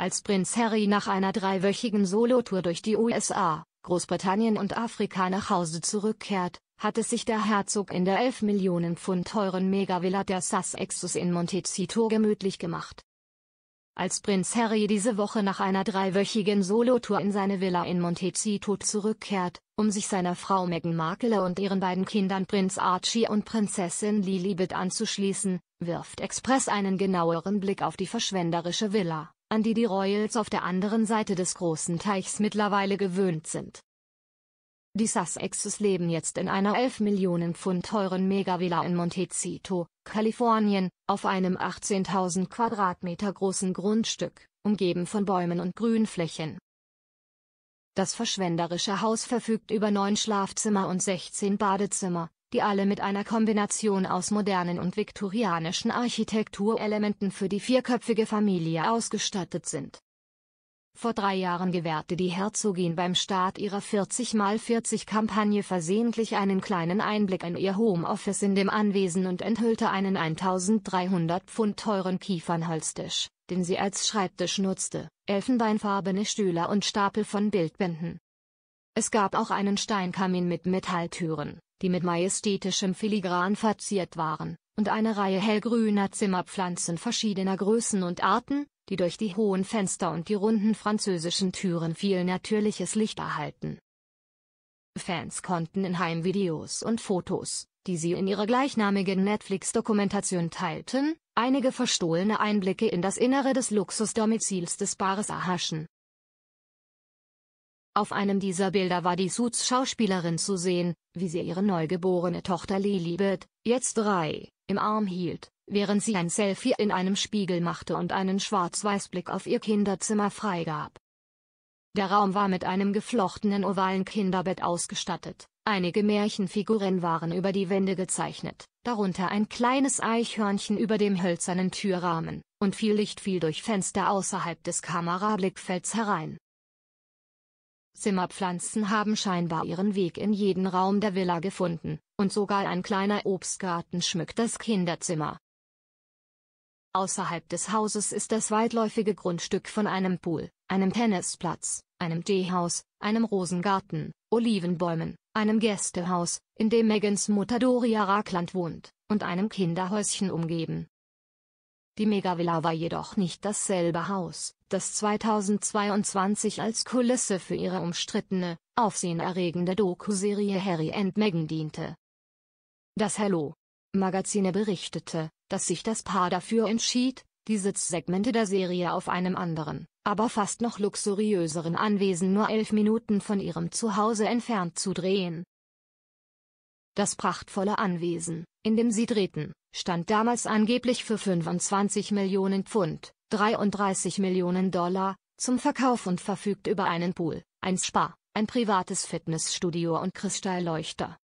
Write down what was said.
als Prinz Harry nach einer dreiwöchigen Solotour durch die USA, Großbritannien und Afrika nach Hause zurückkehrt, hatte sich der Herzog in der 11 Millionen Pfund teuren Megavilla der Sussexes in Montecito gemütlich gemacht. Als Prinz Harry diese Woche nach einer dreiwöchigen Solotour in seine Villa in Montecito zurückkehrt, um sich seiner Frau Meghan Markle und ihren beiden Kindern Prinz Archie und Prinzessin Lilibet anzuschließen, wirft Express einen genaueren Blick auf die verschwenderische Villa an die die Royals auf der anderen Seite des großen Teichs mittlerweile gewöhnt sind. Die Sussexes leben jetzt in einer 11 Millionen Pfund teuren Megavilla in Montecito, Kalifornien, auf einem 18.000 Quadratmeter großen Grundstück, umgeben von Bäumen und Grünflächen. Das verschwenderische Haus verfügt über neun Schlafzimmer und 16 Badezimmer, die alle mit einer Kombination aus modernen und viktorianischen Architekturelementen für die vierköpfige Familie ausgestattet sind. Vor drei Jahren gewährte die Herzogin beim Start ihrer 40x40-Kampagne versehentlich einen kleinen Einblick in ihr Homeoffice in dem Anwesen und enthüllte einen 1300 Pfund teuren Kiefernholztisch, den sie als Schreibtisch nutzte, elfenbeinfarbene Stühler und Stapel von Bildbänden. Es gab auch einen Steinkamin mit Metalltüren, die mit majestätischem Filigran verziert waren, und eine Reihe hellgrüner Zimmerpflanzen verschiedener Größen und Arten, die durch die hohen Fenster und die runden französischen Türen viel natürliches Licht erhalten. Fans konnten in Heimvideos und Fotos, die sie in ihrer gleichnamigen Netflix-Dokumentation teilten, einige verstohlene Einblicke in das Innere des Luxusdomizils des Bares erhaschen, auf einem dieser Bilder war die Suits-Schauspielerin zu sehen, wie sie ihre neugeborene Tochter Lilibet, jetzt drei, im Arm hielt, während sie ein Selfie in einem Spiegel machte und einen Schwarz-Weiß-Blick auf ihr Kinderzimmer freigab. Der Raum war mit einem geflochtenen ovalen Kinderbett ausgestattet, einige Märchenfiguren waren über die Wände gezeichnet, darunter ein kleines Eichhörnchen über dem hölzernen Türrahmen, und viel Licht fiel durch Fenster außerhalb des Kamerablickfelds herein. Zimmerpflanzen haben scheinbar ihren Weg in jeden Raum der Villa gefunden, und sogar ein kleiner Obstgarten schmückt das Kinderzimmer. Außerhalb des Hauses ist das weitläufige Grundstück von einem Pool, einem Tennisplatz, einem Teehaus, einem Rosengarten, Olivenbäumen, einem Gästehaus, in dem Megans Mutter Doria Rackland wohnt, und einem Kinderhäuschen umgeben. Die Megavilla war jedoch nicht dasselbe Haus, das 2022 als Kulisse für ihre umstrittene, aufsehenerregende Doku-Serie Harry and Meghan diente. Das Hello! Magazine berichtete, dass sich das Paar dafür entschied, die Sitzsegmente der Serie auf einem anderen, aber fast noch luxuriöseren Anwesen nur elf Minuten von ihrem Zuhause entfernt zu drehen. Das prachtvolle Anwesen, in dem sie drehten, stand damals angeblich für 25 Millionen Pfund, 33 Millionen Dollar, zum Verkauf und verfügt über einen Pool, ein Spa, ein privates Fitnessstudio und Kristallleuchter.